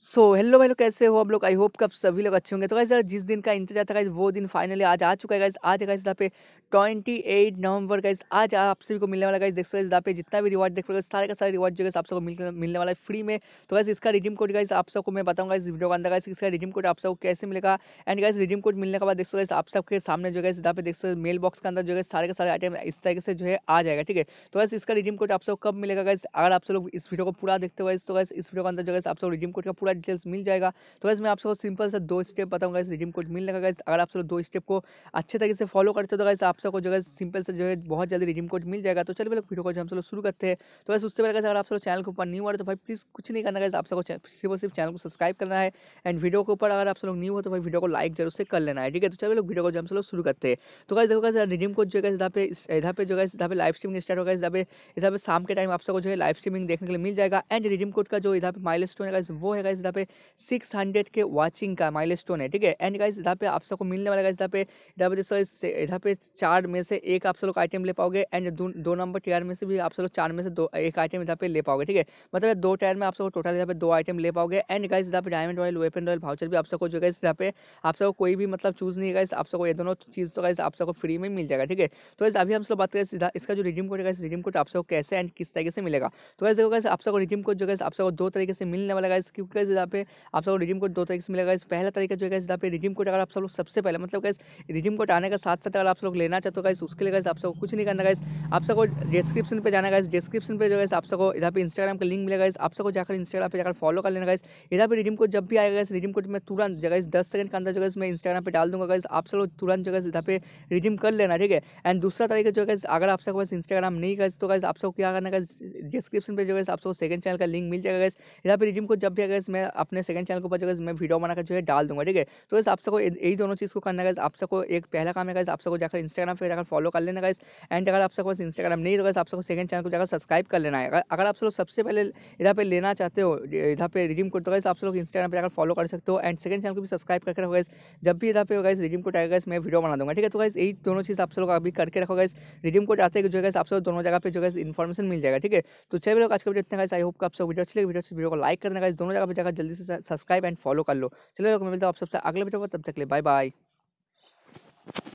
सो so, hello भाई लोग कैसे हो आप लोग आई होप कब सभी लोग अच्छे होंगे तो गाइज जिस दिन का इंतजार था गाइज वो दिन फाइनली आज आ चुका है गाइज आज गाइज यहाँ पे ट्वेंटी एट नवंबर गाइज आज आप सभी को मिलने वाला गाइज देख सकते यहाँ पे जितना भी रिवार्ड देख पाओगे सारे का सारे रिवार्ड जो है आप सबको मिलने वाला है फ्री में तो गाइज इसका रिडीम कोड गाइज आप सबको मैं बताऊंगा इस वीडियो का अंदर गाइज इसका रिडीम कोड आप सबको कैसे मिलेगा एंड गाइज रिडीम कोड मिलने के बाद देख सकते आप सबके सामने जो है यहाँ पे देख सकते मेल बॉक्स के अंदर जो है सारे का सारे आइटम इस तरीके से जो है आ जाएगा ठीक है तो गाइज इसका रिडीम कोड आप सब कब मिलेगा गाइज अगर आप सब लोग इस वीडियो को पूरा देखते हो गाइज तो गाइज इस वीडियो के अंदर जो है आप सब रिडीम कोड का पूरा डिटेल्स मिल जाएगा तो वैसे मैं आप सबको सिंपल सा दो स्टेप बताऊँगा इस रिडीम कोड मिलने का गैस अगर आप सब दो स्टेप को अच्छे तरीके से फॉलो करते हो तो वैसे आप सबको जो है सिंपल से जो है बहुत जल्दी रिडीम कोड मिल जाएगा तो चलिए पहले मतलब वीडियो को हम सब शुरू करते हैं तो वैसे उससे पहले अगर आप सब चैनल के ऊपर न्यू आ तो भाई प्लीज़ कुछ नहीं करना गैस आप सबको सिर्फ और सिर्फ चैनल को सब्सक्राइब करना है एंड वीडियो के ऊपर अगर आप सब लोग न्यू हो तो भाई वीडियो को लाइक जरूर से कर लेना है ठीक है तो चलिए लोग मतलब वीडियो को जो हम सब शुरू करते हैं तो कैसे देखो गैस रिडीम कोड जो है इधर पे इधर पे जो है इधर पे लाइव स्ट्रीमिंग स्टार्ट होगा इधर पे इधर पे शाम के टाइम आप सबको जो है लाइव स्ट्रीमिंग देखने के लिए मिल जाएगा एंड रिडीम कोड का जो इधर पे माइल स्टोन है वो है गाइस यहाँ पे सिक्स हंड्रेड के वाचिंग का माइल स्टोन है ठीक है एंड गाइस यहाँ पे आप सबको मिलने वाला गाइस यहाँ पे डबल पे यहाँ पे चार में से एक आप सब लोग आइटम ले पाओगे एंड दो नंबर टायर में से भी आप सब लोग चार में से दो एक आइटम यहाँ पे ले पाओगे ठीक है मतलब दो टायर में आप सबको टोटल यहाँ पे दो आइटम ले पाओगे एंड गाइस यहाँ पे diamond royal weapon royal voucher भी आप सबको जो गाइस यहाँ पे आप सबको कोई भी मतलब चूज नहीं गाइस आप सबको ये दोनों चीज़ तो गाइस आप सबको फ्री में मिल जाएगा ठीक है तो गाइस अभी हम सब बात करें सीधा इसका जो रिडीम कोड है गाइज रिडीम कोड आप सबको कैसे एंड किस तरीके से मिलेगा तो गाइस देखो गाइस आप सबको रिडीम कोड जो गाइस आप सबको दो तरीके से मिलने वाला गाइस क्योंकि गैस यहाँ पे आप सब रिजिम कोड दो तरीके से मिलेगा इस पहला तरीका जो है यहाँ पे रिजिम कोड अगर आप सब लोग सबसे पहले मतलब गैस रिजिम कोड आने के साथ साथ अगर आप लोग लेना चाहते हो गैस उसके लिए गैस आप सबको कुछ नहीं करना गैस आप सबको डिस्क्रिप्शन पर जाना गैस डिस्क्रिप्शन पर जो है आप सबको यहाँ पे इंस्टाग्राम का लिंक मिलेगा इस आप सबको जाकर इंस्टाग्राम पर जाकर फॉलो कर लेना गैस इधर पर रिजिम कोड जब भी आएगा इस रिजिम कोड में तुरंत जगह इस दस सेकंड के अंदर जो है मैं इंस्टाग्राम पर डाल दूंगा गैस आप सब लोग तुरंत है यहाँ पे रिजिम कर लेना ठीक है एंड दूसरा तरीका जो है अगर आप सबको इंस्टाग्राम नहीं गए तो गैस आप सबको क्या करना गैस डिस्क्रिप्शन पर जो है आप सबको सेकंड चैनल का लिंक मिल जाएगा गैस इधर पर रिजिम कोड जब भी आएगा मैं अपने सेकंड चैनल के ऊपर जो है मैं वीडियो बनाकर जो है डाल दूंगा ठीक है तो इस आप सबको यही दोनों चीज़ को करना है आप सबको एक पहला काम है आप सबको जाकर इंस्टाग्राम पर जाकर फॉलो कर लेना गाइस एंड अगर आप सबको इंस्टाग्राम नहीं तो आप सबको सेकंड चैनल को जाकर सब्सक्राइब कर लेना है अगर आप सब लोग सबसे पहले इधर पर लेना चाहते हो इधर पर रिडीम कोड तो गाइस आप लोग इंस्टाग्राम पर जाकर फॉलो कर सकते हो एंड सेकंड चैनल को भी सब्सक्राइब करके रखो गाइस जब भी इधर पर गाइस रिडीम कोड आएगा गाइस मैं वीडियो बना दूंगा ठीक है तो गाइस यही दोनों चीज़ आप लोग अभी करके रखो गाइस रिडीम कोड आते जो है आप सब दोनों जगह पर जो है इन्फॉर्मेशन मिल जाएगा ठीक है तो चलिए लोग आज का वीडियो इतना गाइस आई होप आप सब वीडियो अच्छी लगे वीडियो वीडियो को लाइक करना गाइस दोनों जगह पर लगा जल्दी से सब्सक्राइब एंड फॉलो कर लो चलो मिलता हूँ आप सबसे अगले वीडियो में तब तक ले बाय बाय